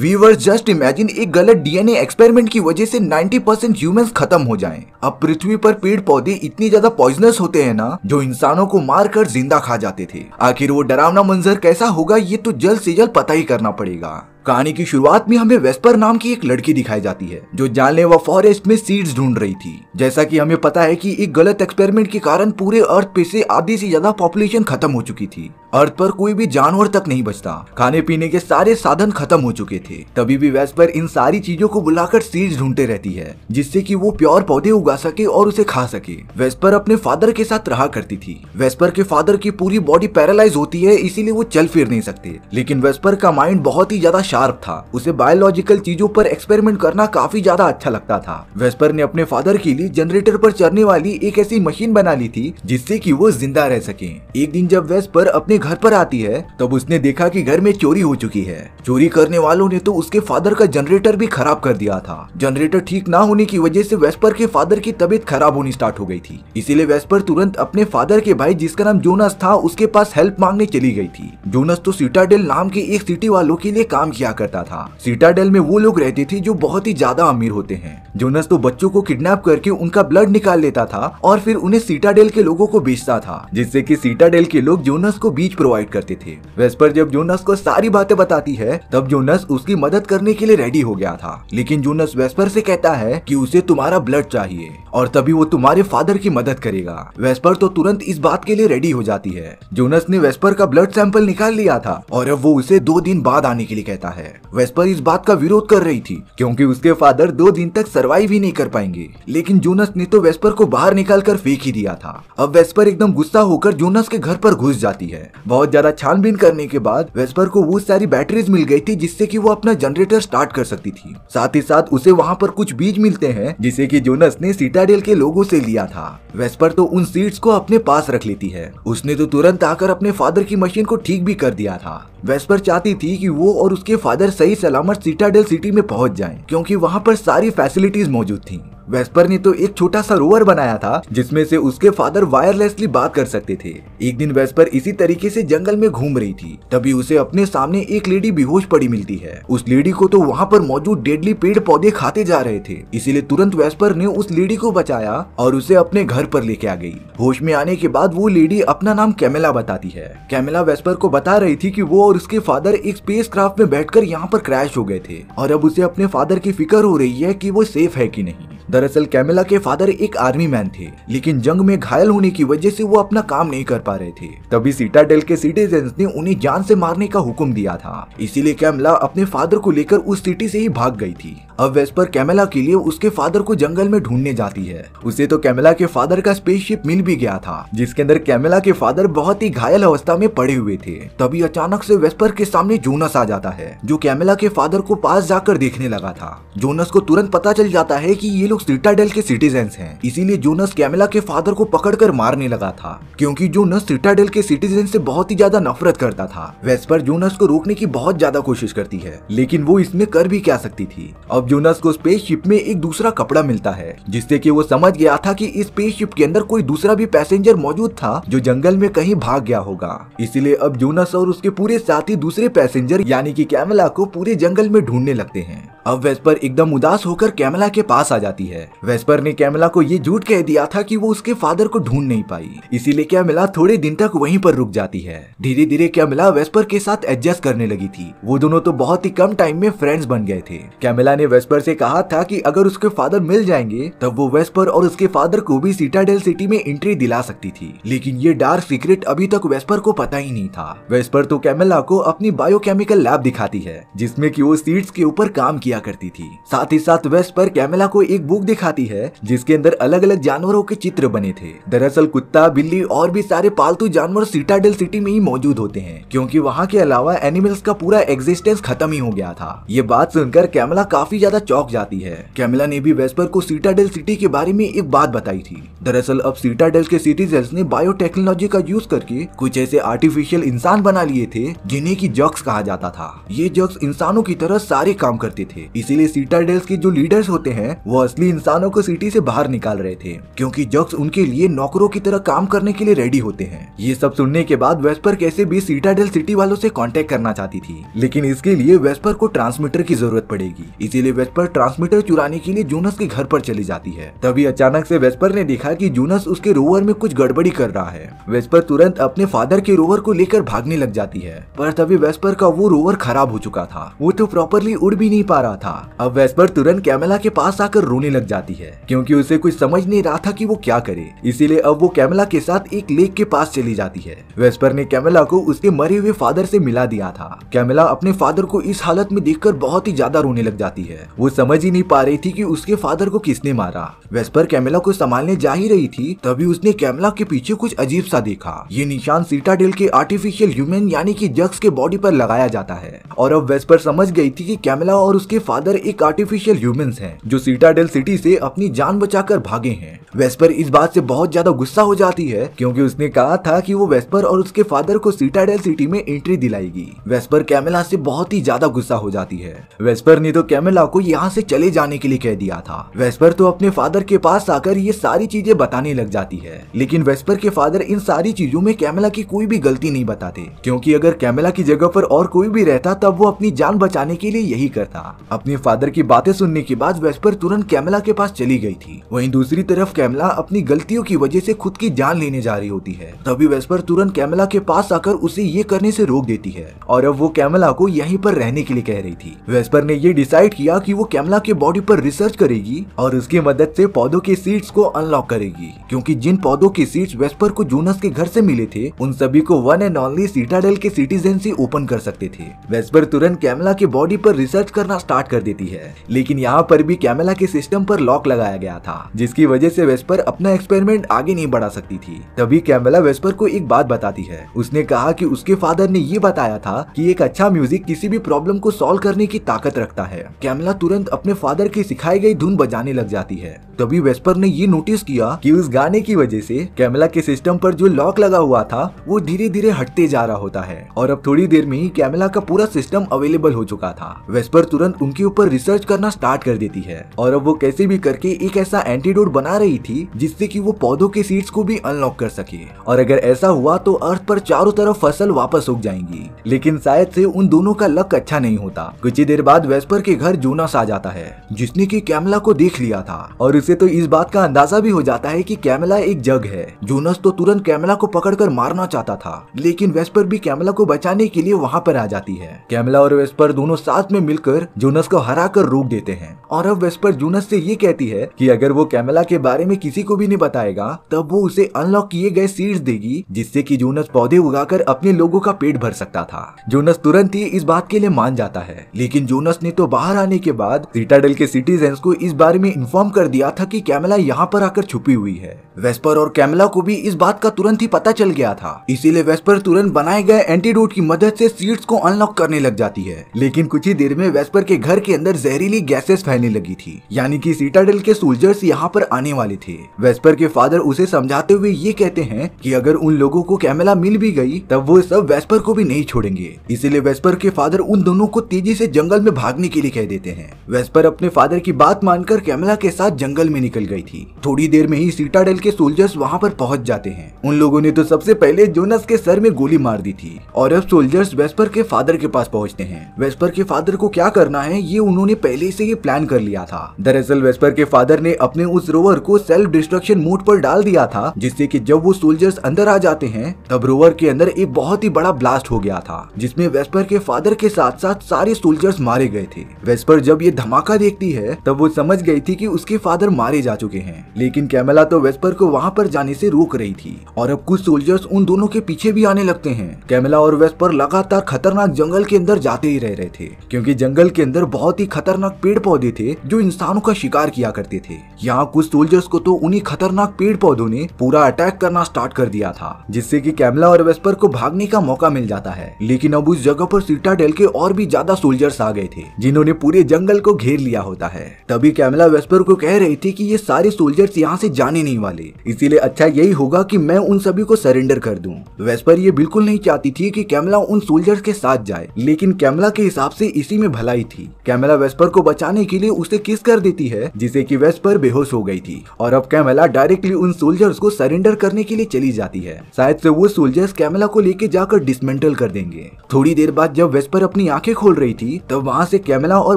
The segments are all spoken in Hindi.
वीवर जस्ट इमेजिन एक गलत डीएनए एक्सपेरिमेंट की वजह से 90 परसेंट ह्यूमन खत्म हो जाएं। अब पृथ्वी पर पेड़ पौधे इतने ज्यादा पॉइजनस होते हैं ना जो इंसानों को मार कर जिंदा खा जाते थे आखिर वो डरावना मंजर कैसा होगा ये तो जल्द से जल्द पता ही करना पड़ेगा कहानी की शुरुआत में हमें वेस्पर नाम की एक लड़की दिखाई जाती है जो व फॉरेस्ट में सीड्स ढूंढ रही थी जैसा कि हमें पता है कि एक गलत एक्सपेरिमेंट के कारण पूरे अर्थ पे से आधी से ज्यादा पॉपुलेशन खत्म हो चुकी थी अर्थ पर कोई भी जानवर तक नहीं बचता खाने पीने के सारे साधन खत्म हो चुके थे तभी भी वेस्पर इन सारी चीजों को बुलाकर सीड्स ढूंढते रहती है जिससे कि वो प्योर पौधे उगा सके और उसे खा सके वेस्पर अपने फादर के साथ रहा करती थी वेस्पर के फादर की पूरी बॉडी पैरालाइज होती है इसीलिए वो चल फिर नहीं सकते लेकिन वेस्पर का माइंड बहुत ही ज्यादा शार्प था उसे बायोलॉजिकल चीजों पर एक्सपेरिमेंट करना काफी ज्यादा अच्छा लगता था वेस्पर ने अपने फादर के लिए जनरेटर पर चढ़ने वाली एक ऐसी मशीन बना ली थी जिससे कि वो जिंदा रह सके एक दिन जब वेस्पर अपने घर पर आती है तब उसने देखा कि घर में चोरी हो चुकी है चोरी करने वालों ने तो उसके फादर का जनरेटर भी खराब कर दिया था जनरेटर ठीक ना होने की वजह से वेस्पर के फादर की तबीयत खराब होनी स्टार्ट हो गई थी इसीलिए वेस्पर तुरंत अपने फादर के भाई जिसका नाम जोनस था उसके पास हेल्प मांगने चली गई थी जोनस तो सिटाडेल नाम के एक सिटी वालों के लिए काम किया करता था सीटाडेल में वो लोग रहते थे जो बहुत ही ज्यादा अमीर होते हैं जोनस तो बच्चों को किडनैप करके उनका ब्लड निकाल लेता था और फिर उन्हें सीटाडेल के लोगों को बेचता था जिससे कि सीटाडेल के लोग जोनस को बीच प्रोवाइड करते थे वेस्पर जब जोनस को सारी बातें बताती है तब जोनस उसकी मदद करने के लिए रेडी हो गया था लेकिन जोनस वेस्पर से कहता है कि उसे तुम्हारा ब्लड चाहिए और तभी वो तुम्हारे फादर की मदद करेगा वेस्पर तो तुरंत इस बात के लिए रेडी हो जाती है जोनस ने वेस्पर का ब्लड सैंपल निकाल लिया था और अब वो उसे दो दिन बाद आने के लिए कहता जाता है वेस्पर इस बात का विरोध कर रही थी क्योंकि उसके फादर दो दिन तक सर्वाइव ही नहीं कर पाएंगे लेकिन जोनस ने तो वेस्पर को बाहर निकाल कर फेंक ही दिया था अब वेस्पर एकदम गुस्सा होकर जोनस के घर पर घुस जाती है बहुत ज्यादा छानबीन करने के बाद वेस्पर को वो सारी बैटरीज मिल गई थी जिससे की वो अपना जनरेटर स्टार्ट कर सकती थी साथ ही साथ उसे वहाँ पर कुछ बीज मिलते हैं जिसे की जोनस ने सीटाडेल के लोगों से लिया था वेस्पर तो उन सीट्स को अपने पास रख लेती है उसने तो तुरंत आकर अपने फादर की मशीन को ठीक भी कर दिया था वेस्पर चाहती थी कि वो और उसके फादर सही सलामत सीटाडेल सिटी में पहुंच जाएं क्योंकि वहां पर सारी फैसिलिटीज मौजूद थीं। वेस्पर ने तो एक छोटा सा रोवर बनाया था जिसमें से उसके फादर वायरलेसली बात कर सकते थे एक दिन वेस्पर इसी तरीके से जंगल में घूम रही थी तभी उसे अपने सामने एक लेडी बेहोश पड़ी मिलती है उस लेडी को तो वहाँ पर मौजूद डेडली पेड़ पौधे खाते जा रहे थे इसीलिए तुरंत वेस्पर ने उस लेडी को बचाया और उसे अपने घर पर लेके आ गई होश में आने के बाद वो लेडी अपना नाम कैमेला बताती है कैमेला वेस्पर को बता रही थी की वो और उसके फादर एक स्पेस क्राफ्ट में बैठ यहाँ पर क्रैश हो गए थे और अब उसे अपने फादर की फिक्र हो रही है की वो सेफ है की नहीं दरअसल कैमिला के फादर एक आर्मी मैन थे लेकिन जंग में घायल होने की वजह से वो अपना काम नहीं कर पा रहे थे तभी सीटाडेल के सिटीजन ने उन्हें जान से मारने का हुक्म दिया था इसीलिए कैमला अपने फादर को लेकर उस सिटी से ही भाग गई थी अब वेस्पर कैमेला के लिए उसके फादर को जंगल में ढूंढने जाती है उसे तो कैमेला के फादर का स्पेसशिप मिल भी गया था जिसके अंदर कैमेला के फादर बहुत ही घायल अवस्था में पड़े हुए थे तभी अचानक से वेस्पर के सामने जोनस आ जाता है जो कैमेला के फादर को पास जाकर देखने लगा था जोनस को तुरंत पता चल जाता है की ये लोग लोग सिटाडेल के सिटीजन हैं इसीलिए जोनस कैमिला के फादर को पकड़कर मारने लगा था क्योंकि जोनस सिटाडेल के सिटीजन से बहुत ही ज्यादा नफरत करता था वेस्पर जोनस को रोकने की बहुत ज्यादा कोशिश करती है लेकिन वो इसमें कर भी क्या सकती थी अब जोनस को स्पेस शिप में एक दूसरा कपड़ा मिलता है जिससे की वो समझ गया था की इस स्पेस शिप के अंदर कोई दूसरा भी पैसेंजर मौजूद था जो जंगल में कहीं भाग गया होगा इसीलिए अब जोनस और उसके पूरे साथी दूसरे पैसेंजर यानी की कैमिला को पूरे जंगल में ढूंढने लगते हैं अब वेस्पर एकदम उदास होकर कैमला के पास आ जाती है वेस्पर ने कैमला को ये झूठ कह दिया था कि वो उसके फादर को ढूंढ नहीं पाई इसीलिए कैमला थोड़े दिन तक वहीं पर रुक जाती है धीरे धीरे कैमला वेस्पर के साथ एडजस्ट करने लगी थी वो दोनों तो बहुत ही कम टाइम में फ्रेंड्स बन गए थे कैमला ने वेस्पर से कहा था की अगर उसके फादर मिल जाएंगे तब वो वेस्पर और उसके फादर को भी सीटाडेल सिटी में एंट्री दिला सकती थी लेकिन ये डार्क सीक्रेट अभी तक वेस्पर को पता ही नहीं था वेस्पर तो कैमला को अपनी बायोकेमिकल लैब दिखाती है जिसमे की वो सीट के ऊपर काम किया किया करती थी साथ ही साथ वेस्ट पर कैमेला को एक बुक दिखाती है जिसके अंदर अलग अलग जानवरों के चित्र बने थे दरअसल कुत्ता बिल्ली और भी सारे पालतू जानवर सिटाडेल सिटी में ही मौजूद होते हैं क्योंकि वहाँ के अलावा एनिमल्स का पूरा एग्जिस्टेंस खत्म ही हो गया था ये बात सुनकर कैमला काफी ज्यादा चौक जाती है कैमला ने भी वेस्पर को सीटाडेल सिटी के बारे में एक बात बताई थी दरअसल अब सीटाडेल के सिटीजन्स ने बायोटेक्नोलॉजी का यूज करके कुछ ऐसे आर्टिफिशियल इंसान बना लिए थे जिन्हें की जक्स कहा जाता था ये जक्स इंसानों की तरह सारे काम करते थे थे इसीलिए सीटाडेल्स के जो लीडर्स होते हैं वो असली इंसानों को सिटी से बाहर निकाल रहे थे क्योंकि जक्स उनके लिए नौकरों की तरह काम करने के लिए रेडी होते हैं ये सब सुनने के बाद वेस्पर कैसे भी सीटाडेल सिटी वालों से कॉन्टेक्ट करना चाहती थी लेकिन इसके लिए वेस्पर को ट्रांसमीटर की जरूरत पड़ेगी इसीलिए वेस्पर ट्रांसमीटर चुराने के लिए जूनस के घर पर चली जाती है तभी अचानक से वेस्पर ने देखा की जूनस उसके रोवर में कुछ गड़बड़ी कर रहा है वेस्पर तुरंत अपने फादर के रोवर को लेकर भागने लग जाती है पर तभी वेस्पर का वो रोवर खराब हो चुका था वो तो प्रॉपरली उड़ भी नहीं पा रहा रहा था अब वेस्पर तुरंत कैमेला के पास आकर रोने लग जाती है क्योंकि उसे कुछ समझ नहीं रहा था कि वो क्या करे इसीलिए अब वो कैमेला के साथ एक लेक के पास चली जाती है वेस्पर ने कैमेला को उसके मरे हुए फादर से मिला दिया था कैमेला अपने फादर को इस हालत में देख बहुत ही ज्यादा रोने लग जाती है वो समझ ही नहीं पा रही थी की उसके फादर को किसने मारा वेस्पर कैमेला को संभालने जा ही रही थी तभी उसने कैमेला के पीछे कुछ अजीब सा देखा ये निशान सीटाडेल के आर्टिफिशियल ह्यूमन यानी कि जक्स के बॉडी पर लगाया जाता है और अब वेस्पर समझ गई थी कि कैमेला और उसके के फादर एक आर्टिफिशियल ह्यूमन हैं जो सीटाडेल सिटी से अपनी जान बचाकर भागे हैं वेस्पर इस बात से बहुत ज्यादा गुस्सा हो जाती है क्योंकि उसने कहा था कि वो वेस्पर और उसके फादर को सीटाडेल सिटी में एंट्री दिलाएगी वेस्पर कैमेला से बहुत ही ज्यादा गुस्सा हो जाती है वेस्पर ने तो कैमेला को यहाँ से चले जाने के लिए कह दिया था वेस्पर तो अपने फादर के पास आकर ये सारी चीजें बताने लग जाती है लेकिन वेस्पर के फादर इन सारी चीजों में कैमेला की कोई भी गलती नहीं बताते क्योंकि अगर कैमेला की जगह पर और कोई भी रहता तब वो अपनी जान बचाने के लिए यही करता अपने फादर की बातें सुनने के बाद वेस्पर तुरंत कैमला के पास चली गई थी वहीं दूसरी तरफ कैमला अपनी गलतियों की वजह से खुद की जान लेने जा रही होती है तभी वेस्पर तुरंत कैमला के पास आकर उसे ये करने से रोक देती है और अब वो कैमला को यहीं पर रहने के लिए कह रही थी वेस्पर ने ये डिसाइड किया कि वो कैमला के बॉडी पर रिसर्च करेगी और उसकी मदद से पौधों के सीड्स को अनलॉक करेगी क्यूँकी जिन पौधों के सीड्स वेस्पर को जूनस के घर ऐसी मिले थे उन सभी को वन एंड ऑनली सीटाडेल के सिटीजन से ओपन कर सकते थे वेस्पर तुरंत कैमला के बॉडी आरोप रिसर्च करना स्टार्ट स्टार्ट कर देती है लेकिन यहाँ पर भी कैमेला के सिस्टम पर लॉक लगाया गया था जिसकी वजह से वेस्पर अपना एक्सपेरिमेंट आगे नहीं बढ़ा सकती थी तभी कैमेला वेस्पर को एक बात बताती है उसने कहा कि उसके फादर ने ये बताया था कि एक अच्छा म्यूजिक किसी भी प्रॉब्लम को सोल्व करने की ताकत रखता है कैमला तुरंत अपने फादर की सिखाई गई धुन बजाने लग जाती है तभी वेस्पर ने ये नोटिस किया कि उस गाने की वजह से कैमला के सिस्टम पर जो लॉक लगा हुआ था वो धीरे धीरे हटते जा रहा होता है और अब थोड़ी देर में ही कैमला का पूरा सिस्टम अवेलेबल हो चुका था वेस्पर तुरंत उनके ऊपर रिसर्च करना स्टार्ट कर देती है और अब वो कैसे भी करके एक ऐसा एंटीडोट बना रही थी जिससे कि वो पौधों के सीड्स को भी अनलॉक कर सके और अगर ऐसा हुआ तो अर्थ पर चारों तरफ फसल वापस उग जाएंगी लेकिन शायद से उन दोनों का लक अच्छा नहीं होता कुछ ही देर बाद वेस्पर के घर जोनस आ जाता है जिसने की कैमला को देख लिया था और उसे तो इस बात का अंदाजा भी हो जाता है की कैमला एक जग है जोनस तो तुरंत कैमला को कर मारना चाहता था लेकिन वेस्पर भी कैमला को बचाने के लिए वहाँ पर आ जाती है कैमला और वेस्पर दोनों साथ में मिलकर जोनस जूनस को हरा कर रोक देते हैं और अब वेस्पर जूनस से ये कहती है कि अगर वो कैमेला के बारे में किसी को भी नहीं बताएगा तब वो उसे अनलॉक किए गए सीड्स देगी जिससे कि जूनस पौधे उगाकर अपने लोगों का पेट भर सकता था जूनस तुरंत ही इस बात के लिए मान जाता है लेकिन जूनस ने तो बाहर आने के बाद सिटाडेल के सिटीजन को इस बारे में इन्फॉर्म कर दिया था की कैमला यहाँ पर आकर छुपी हुई है वेस्पर और कैमला को भी इस बात का तुरंत ही पता चल गया था इसीलिए वेस्पर तुरंत बनाए गए एंटीडोट की मदद से सीड्स को अनलॉक करने लग जाती है लेकिन कुछ ही देर में वेस्पर के घर घर के अंदर जहरीली गैसेस फैलने लगी थी यानी कि सीटाडल के सोल्जर्स यहाँ पर आने वाले थे वेस्पर के फादर उसे समझाते हुए ये कहते हैं कि अगर उन लोगों को कैमेला मिल भी गई तब वो सब वेस्पर को भी नहीं छोड़ेंगे इसीलिए वेस्पर के फादर उन दोनों को तेजी से जंगल में भागने के लिए कह देते हैं वेस्पर अपने फादर की बात मानकर कैमेला के साथ जंगल में निकल गई थी थोड़ी देर में ही सीटाडल के सोल्जर्स वहाँ पर पहुँच जाते हैं उन लोगों ने तो सबसे पहले जोनस के सर में गोली मार दी थी और अब सोल्जर्स वेस्पर के फादर के पास पहुँचते हैं वेस्पर के फादर को क्या करना है है ये उन्होंने पहले से ही प्लान कर लिया था दरअसल वेस्पर के फादर ने अपने उस रोवर को सेल्फ डिस्ट्रक्शन मोड पर डाल दिया था जिससे कि जब वो सोल्जर्स अंदर आ जाते हैं तब रोवर के अंदर एक बहुत ही बड़ा ब्लास्ट हो गया था जिसमें वेस्पर के फादर के साथ साथ सारे सोल्जर्स मारे गए थे वेस्पर जब ये धमाका देखती है तब वो समझ गई थी की उसके फादर मारे जा चुके हैं लेकिन कैमला तो वेस्पर को वहाँ पर जाने से रोक रही थी और अब कुछ सोल्जर्स उन दोनों के पीछे भी आने लगते हैं कैमला और वेस्पर लगातार खतरनाक जंगल के अंदर जाते ही रह रहे थे क्योंकि जंगल के अंदर अंदर बहुत ही खतरनाक पेड़ पौधे थे जो इंसानों का शिकार किया करते थे यहाँ कुछ सोल्जर्स को तो उन्हीं खतरनाक पेड़ पौधों ने पूरा अटैक करना स्टार्ट कर दिया था जिससे की कैमला और वेस्पर को भागने का मौका मिल जाता है लेकिन अब उस जगह पर डेल के और भी ज्यादा सोल्जर्स आ गए थे जिन्होंने पूरे जंगल को घेर लिया होता है तभी कैमला वेस्पर को कह रही थी की ये सारे सोल्जर्स यहाँ से जाने नहीं वाले इसीलिए अच्छा यही होगा की मैं उन सभी को सरेंडर कर दू वेस्पर ये बिल्कुल नहीं चाहती थी की कैमला उन सोल्जर्स के साथ जाए लेकिन कैमला के हिसाब से इसी में भलाई थी कैमेला वेस्पर को बचाने के लिए उसे किस कर देती है जिसे की वेस्पर बेहोश हो गई थी और अब कैमेला डायरेक्टली उन सोल्जर्स को सरेंडर करने के लिए चली जाती है शायद से वो सोल्जर्स कैमेला को लेके जाकर डिसमेंटल कर देंगे थोड़ी देर बाद जब वेस्पर अपनी आंखें खोल रही थी तब वहाँ से कैमेला और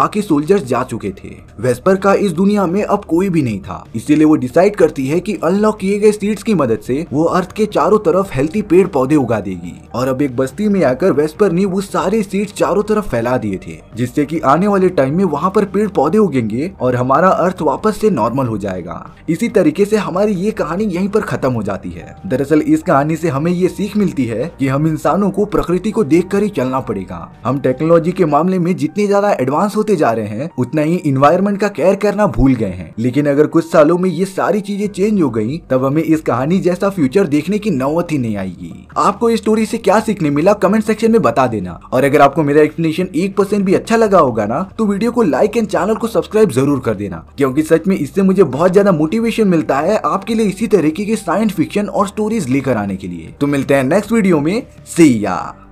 बाकी सोल्जर्स जा चुके थे वेस्पर का इस दुनिया में अब कोई भी नहीं था इसीलिए वो डिसाइड करती है कि अनलॉक किए गए सीड्स की मदद से वो अर्थ के चारों तरफ हेल्थी पेड़ पौधे उगा देगी और अब एक बस्ती में आकर वेस्पर ने वो सारे सीड्स चारों तरफ फैला दिए थे जिससे कि आने वाले टाइम में वहाँ पर पेड़ पौधे उगेंगे और हमारा अर्थ वापस से नॉर्मल हो जाएगा इसी तरीके से हमारी ये कहानी यहीं पर खत्म हो जाती है दरअसल इस कहानी से हमें ये सीख मिलती है कि हम इंसानों को प्रकृति को देख ही चलना पड़ेगा हम टेक्नोलॉजी के मामले में जितने ज्यादा एडवांस होते जा रहे हैं उतना ही इन्वायरमेंट का केयर करना भूल गए हैं लेकिन अगर कुछ सालों में ये सारी चीजें चेंज हो गयी तब हमें इस कहानी जैसा फ्यूचर देखने की नौबत ही नहीं आएगी आपको इस स्टोरी ऐसी क्या सीखने मिला कमेंट सेक्शन में बता देना और अगर आपको मेरा एक्सप्लेनेशन एक परसेंट भी अच्छा लगा होगा होगा ना तो वीडियो को लाइक एंड चैनल को सब्सक्राइब जरूर कर देना क्योंकि सच में इससे मुझे बहुत ज्यादा मोटिवेशन मिलता है आपके लिए इसी तरीके की साइंस फिक्शन और स्टोरीज लेकर आने के लिए तो मिलते हैं नेक्स्ट वीडियो में या